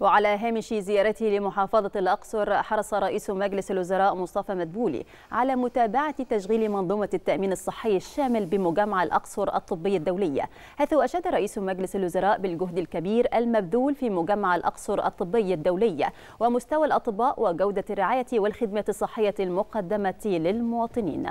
وعلى هامش زيارته لمحافظة الأقصر حرص رئيس مجلس الوزراء مصطفى مدبولي على متابعة تشغيل منظومة التأمين الصحي الشامل بمجمع الأقصر الطبي الدولية حيث أشاد رئيس مجلس الوزراء بالجهد الكبير المبذول في مجمع الأقصر الطبي الدولية ومستوى الأطباء وجودة الرعاية والخدمة الصحية المقدمة للمواطنين